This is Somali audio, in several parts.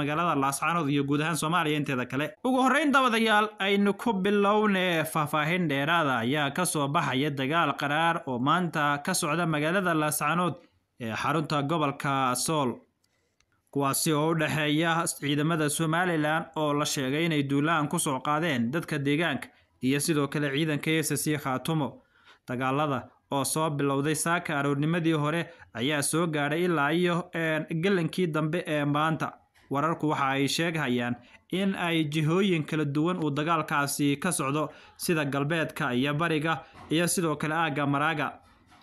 magaalada laascanood iyo guud ahaan soomaaliya inteeda kale ugu horreyn dabadayaal aynu ku bilowne faahfaahin dheeraada ah ayaa ka soo baxaya dagaal qaraar oo maanta ka socda magaalada laascaanood ee xarunta gobolka sool kuwaasi oo u dhexeeya ciidamada somalilan oo la sheegay inay duulaan ku soo qaadeen dadka deegaanka iyo sidoo kale ciidanka esc khaatumo dagaalada oo soo bilowday saaka aroornimadii hore ayaa soo gaadhay ilaa iyo gelankii dambe ee maanta wararku waxa ay sheegayaan in ay jihooyin kala duwan uu dagaalkaasi ka socdo sida galbeedka iyo bariga iyo sidoo kale aagga maraaga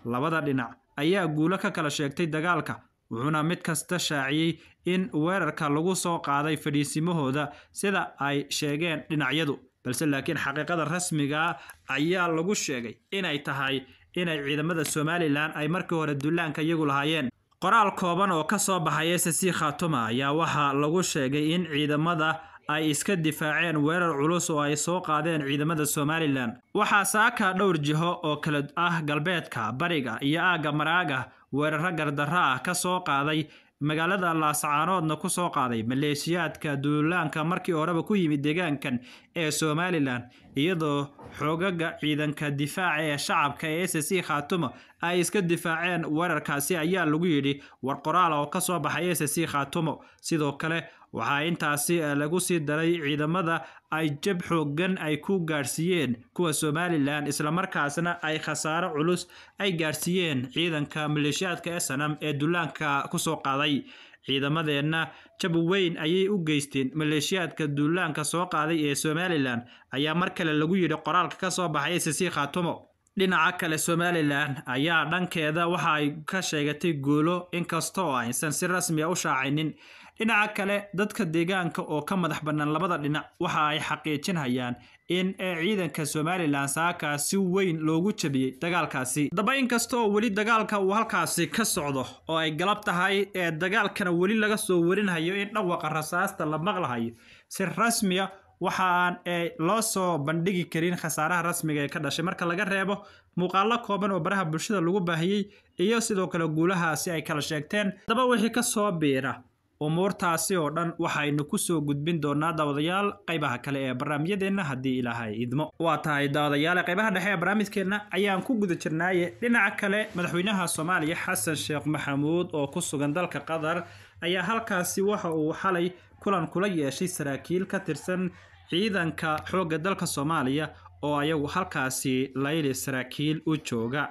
labada dhinac ayaa guulo ka kala sheegtay dagaalka wuxuuna mid kasta shaaciyey in weerarka lagu soo qaaday fadhiisimahooda sida ay sheegeen dhinacyadu balse laakiin xaqiiqada rasmiga ayaa lagu sheegay inay tahay inay ciidamada somalilan ay markii hore dullaanka iyagu lahaayeen qoraal kooban oo ka soo baxaya sisi khatuma ayaa waxaa lagu sheegay in ciidamada ay iska difaaceen weerar culus oo ay soo qaadeen ciidamada somalilan waxaa saaka dhowr jiho oo kala ah galbeedka bariga iyo aagga maraaga weerara gardarra ah ka soo qaaday magaalada laascaanoodna ku soo qaaday maleeshiyaadka duulaanka markii horeba ku yimid deegaankan ee somalilan iyadoo xoogaga ciidanka difaaca ee shacabka ee sc khaatuma ay iska difaaceen weerarkaasi ayaa lagu yidhi war qoraal oo ka soo baxay s khaatumo sidoo kale waxaa intaasi eh, lagu sii daray ciidamada ay jab xoogan ay ku gaadhsiiyeen kuwa somalilan islamarkaasna ay khasaaro culus ay gaadhsiiyeen ciidanka maleeshiyaadka snm ee dullaanka ku soo qaaday ciidamadeenna jab weyn ayay u geysteen maleeshiyaadka dullaanka soo qaaday ee somalilan ayaa mar kale lagu yidhi qoraalka ka soo baxay s khaatumo dhinaca kale somalilan ayaa dhankeeda waxa ay ka sheegatay guulo inkasta aysan si rasmi ah u shaacinin dhinaca kale dadka deegaanka oo ka madax bannaan labada dhinac waxa ay xaqiijinhayaan in ee ciidanka somalilan saakaa si weyn loogu jabiyey dagaalkaasi daba inkasta oo weli dagaalka uu halkaasi ka socdo oo ay galab tahay ee dagaalkana weli laga soo warinhayo in dhawaqa rasaasta la maqlahayo si rasmiya ah waxa aan eh, loo soo bandhigi karin khasaaraha rasmiga ee ka dhashay marka laga reebo muuqaalo kooban oo baraha bulshada lagu baahiyey iyo sidoo kale guulahaasi ay kala sheegteen haddaba wixii ka soo biira umuurtaasi oo dhan waxaynu kusoo gudbin doonaa daawadayaal qaybaha kale ee barnaamijyadeenna haddii ilaahay idmo waa tahay daawadayaal qaybaha dhexe ee barnaamijkeenna ayaan ku guda jirnaaye dhinaca kale madaxweynaha soomaaliya xasan sheekh maxamuud oo ku sugan dalka qatar ayaa halkaasi waxa uu xalay kulan kula yeeshay saraakiil ka tirsan ciidanka xoogga dalka soomaaliya oo ayagu halkaasi layli saraakiil u jooga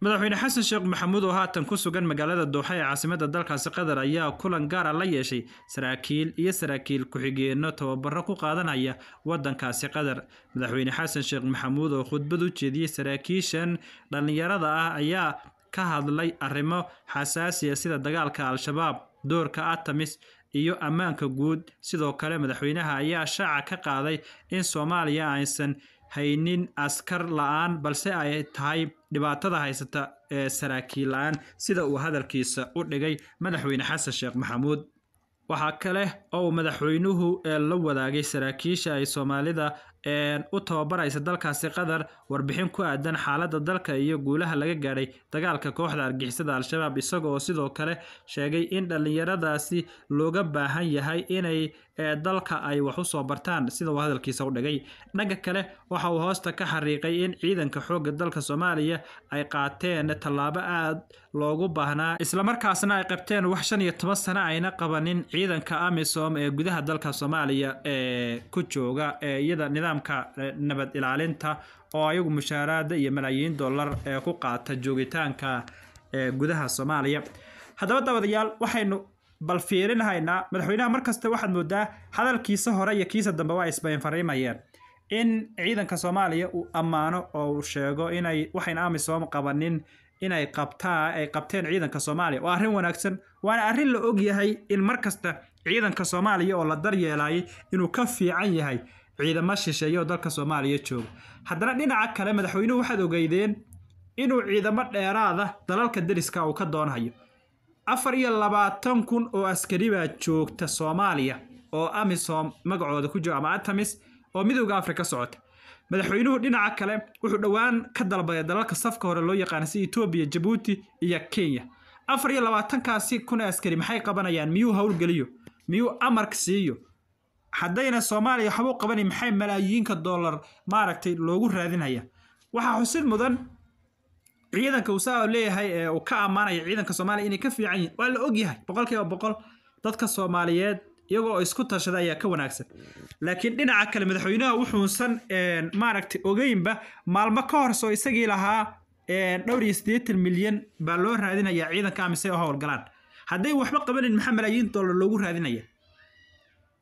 madaxweyne xasan sheekh maxamuud oo haatan ku sugan magaalada dooxa ee caasimada dalkaasi qatar ayaa kulan gaara ah la yeeshay saraakiil iyo saraakiil ku-xigeenno tababaro ku qaadanaya wadankaasi qatar madaxweyne xasan sheekh maxamuud oo khudbad u jeediyey saraakiishan dhallinyarada ah ayaa ka hadlay arrimo xasaasiya ah sida dagaalka al-shabaab doorka atamis iyo ammaanka guud sidoo kale madaxweynaha ayaa shaaca ka qaaday in soomaaliya aysan haynin askar la-aan balse ay tahay dhibaatada haysata ee saraakiil la-aan sida uu hadalkiisa u dhigay madaxweyne xasan sheekh maxamuud waxaa kale oo madaxweynuhu ee la wadaagay saraakiisha ay soomaalida u tababaraysa dalkaasi qatar warbixin ku aadan xaaladda dalka iyo guulaha laga gaadhay dagaalka kooxda argixisada al-shabaab isaga sidoo kale sheegay in dhallinyaradaasi looga baahan yahay inay e, dalka ay wax usoo bartaan sida uu hadalkiisa u dhigay dhanka kale waxa uu hoosta ka xariiqay in ciidanka xoogga dalka soomaaliya ay qaateen tallaabo aad loogu baahnaa islamarkaasna ay qabteen wax shan iyo toban sano ayna qabanin ciidanka amisom ee gudaha dalka soomaaliya ee ku jooga ee nidaam nidaamka eh, nabad ilaalinta oo ayagu mushaaraada iyo malaayiin dollar ee eh, ku qaata joogitaanka eh, gudaha soomaaliya haddaba dabadayaal waxaynu bal fiirinhaynaa madaxweynaha markasta waxaad moodaa hadalkiisa hore iyo kiisa dambe waa isbayn in ciidanka soomaaliya uu ammaano oo uu sheego inay waxayna amisom qabanin inay qabtaa ay qabteen ciidanka soomaaliya waa arrin wanaagsan waana arrin la og yahay in mar kasta ciidanka soomaaliya oo la daryeelayay inuu ka fiican yahay ciidamo shisheeya oo dalka soomaaliya jooga haddana dhinaca kale madaxweynuhu waxaad ogeydeen inuu ciidamo dheeraada dalalka deriska uu ka doonhayo afar iyo labaatan kun oo askari baa joogta soomaaliya oo amisom magacooda ku jiro ama atamis oo midooda afrika socota madaxweynuhu dhinaca kale wuxuu dhowaan ka dalbaday dalalka safka hore loo yaqaana si etoobiya jabuuti iyo kenya afar iyo labaatankaasi kun askari maxay qabanayaan miyuu howlgeliyo miyuu amark siiyo haddayna soomaaliya waxba u qabani maxay malaayiinka doolar maaragtay loogu raadinaya waxaa xusid mudan ciidanka usaa leeyahay ee uu ka ammaanaya ciidanka soomaaliya inay ka fiican yihin waa la ogyahay boqolkiiba boqol dadka soomaaliyeed iyagoo isku tashada ayaa ka wanaagsan laakiin dhinaca kale madaxweynaha wuxuusan maaragtay ogeynba maalmo ka horsoo isagii lahaa dhowr iyo siddeetan milyan baa loo raadinayaa ciidanka amise oo howlgalaan hadday waxba qabanin maxaa malaayiin doolar loogu raadinaya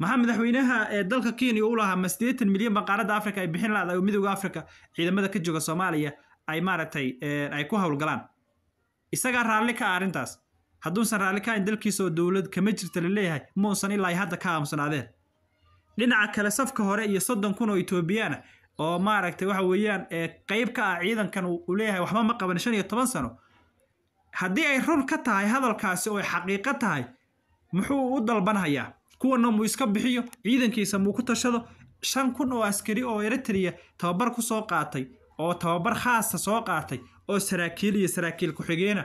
maxaa madaxweynaha ee dalka kenya u lahaa ma siddeetan milyan baa qaaradda africa ay bixin laada oo midooda africa ciidamada ka jooga soomaaliya ay maaragtay ay ku howlgalaan isagaa raalli ka ah arrintaas hadduusan raalli ka ahayn dalkiisa dowlad kama jirta laleeyahay leeyahay ma uusan ilaa hadda ka aamusnaadeen dhinaca kale safka hore iyo soddon kun oo etoobiyaana oo maaragtay waxa weeyaan qeyb ka ah ciidankan uu leeyahay waxba ma qaban shan iyo toban sano haddii ay run ka tahay hadalkaasi oo ay xaqiiqo tahay muxuu u dalbanhayaa kuwana muu iska bixiyo ciidankiisa muu ku tashado shan kun oo askari oo eritriya tababar kusoo qaatay oo tababar khaasa soo qaatay oo saraakiil iyo saraakiil ku-xigeena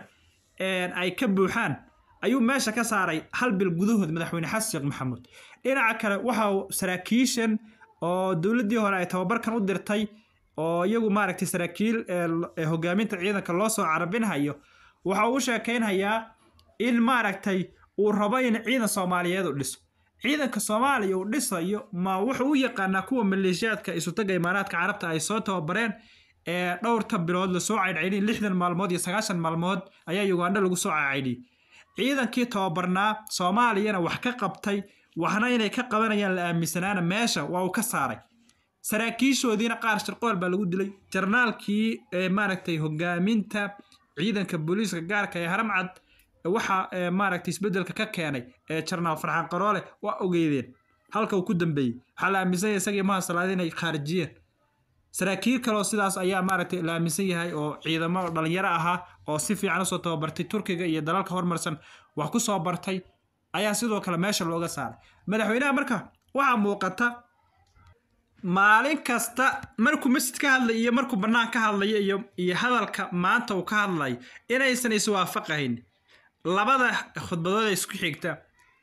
ay ka buuxaan ayuu meesha ka saaray hal bil gudahood madaxweyne xasan sheekh maxamuud dhinaca kale waxa saraakiishan oo dowladdii hore ay tababarkan u dirtay oo iyagu maaragtay saraakiil hogaaminta ciidanka loo soo carabinhayo waxa uu sheekaynhayaa in maaragtay uu rabo in ciidan soomaaliyeed u dhiso ciidanka soomaaliya uu dhisayo ma wuxuu u yaqaanaa kuwa maleeshiyaadka isutaga imaaraadka carabta ay soo tababareen ee dhowrta bilood lasoo caydhaydhiyey lixdan maalmood iyo sagaashan maalmood ayaa yugandha lagu soo caydhaydhiyey ciidankii tababarnaa soomaaliyana wax ka qabtay waxna inay ka qabanayaan la aaminsanaana meesha waa uu ka saaray saraakiishoodiina qaar sharqool baa lagu dilay jarnaalkii maaragtay hogaaminta ciidanka booliiska gaarka ah ee haramcad waxa eh, maaragtay isbedelka ka keenay ee eh, jarnaal farxaan qaroole waa ogeydeen halka uu ku dambeeyey waxaa la aaminsanyay isagii mahasalaad inay khaarijiyeen saraakiil kaleo sidaas ayaa maaragtay la aaminsan yahay oo ciidamo dhalinyaro ahaa oo si fiican usoo tababartay turkiga iyo dalalka hormarsan wax ku soo bartay ayaa sidoo kale meesha looga saaray madaxweynaha marka waxaa muuqata maalin kasta markuu masjid ka hadlay iyo markuu bannaan ka hadlayo iyo hadalka maanta uu ka hadlay inaysan iswaafaqayn labada khudbadooda isku xigta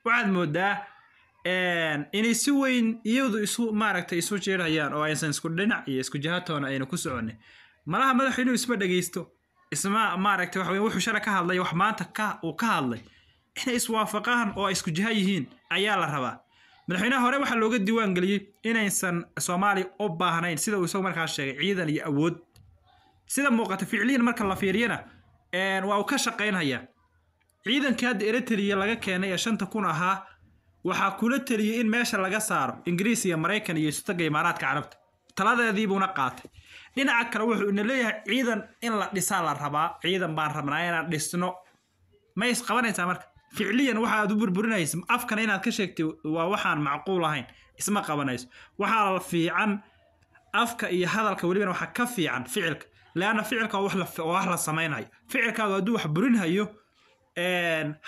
waxaad moodaa inay si weyn iyadu isu maaragtay isu jiirhayaan oo aysan isku dhinac iyo isku jihatoona ayna ku soconin malaha madaxu inuu isma dhegaysto isma maaragtay waxa wuxuu shala ka hadlay wax maanta ka uu ka hadlay inay iswaafaqaan oo ay isku jiha yihiin ayaa la rabaa madaxweynaha hore waxaa looga diiwaan geliyey inaysan soomaaliya u baahnayn sida uu isagu markaa sheegay ciidan iyo awood sida muuqata ficliyan marka la fiiriyana waa uu ka shaqaynhayaa ciidanka hadda eritrea laga keenay ee shanta kun ahaa waxaa kula teliyey in meesha laga saaro ingiriis iyo maraykan iyo istaga imaaraadka carabta taladeediibuuna qaatay dhinaca kale wuxuu leeyahay ciidan in la dhisaa la rabaa ciidan baan rabnaa inaan dhisno ma isqabanaysaa marka ficliyan waxaaad u burburinaysa afkana inaad ka sheegtay waa waxaan macquul ahayn isma qabanayso waxaa fiican afka iyo hadalka welibana waxaa ka fiican ficilka leanna ficilka wax la samaynayo ficilkaagu hadduu wax burinhayo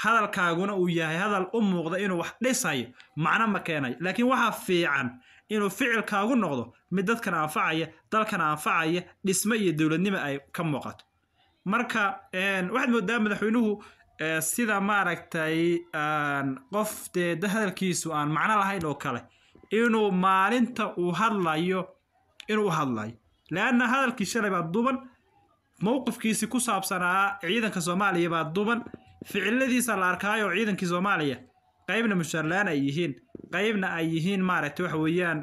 hadalkaaguna uu yahay hadal u muuqda inuu wax dhisayo macno ma keenayo laakiin waxaa fiican inuu ficilkaagu noqdo mid dadkan anfacaya dalkan anfacaya dhisme iyo dowladnimo ay ka muuqato marka waxaad moodaa madaxweynuhu sida maaragtay qof dee hadalkiisu aan macno lahayn oo kale inuu maalinta uu hadlayo inuu u hadlayo leanna hadalkii shalay baa duban mowqifkiisi ku saabsanaa ciidanka soomaaliya baa duban ficiladiisa la arkaayoo ciidankii soomaaliya qaybna mushaarlaan ay yihiin qaybna ay yihiin maaragtay waxa weeyaan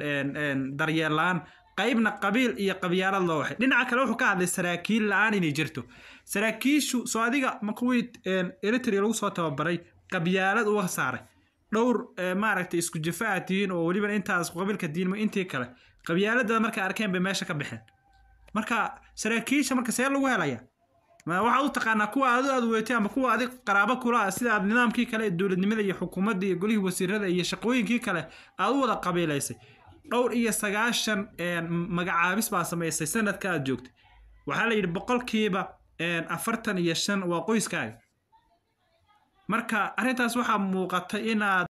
daryeellaan qaybna qabiil iyo qabyaalad loo waxay dhinaca kale wuxuu ka hadlay saraakiil la-aan inay jirto saraakiishu soo adiga ma kuwii lagu soo tababaray qabyaalad uga saaray dhowr maaragtay isku jafa aad tihiin oo weliba intaas qabiilka diinmo intii kale qabyaalada markay arkeen bay meesha ka baxeen marka saraakiisha marka see lagu helaya waxaad u taqaanaa kuwa aad aad weytay ama kuwa adig qaraabo kula sida aad nidaamkii kale ee dowladnimada iyo xukuumadda iyo golihii wasiirada iyo shaqooyinkii kale aad u wada qabiilaysay dhowr iyo sagaashan magacaabis baa samaysay sanadka aad joogtay waxaa la yidhi boqolkiiba afartan iyo shan waa qoyskaaga marka arrintaas waxaa muuqata inaad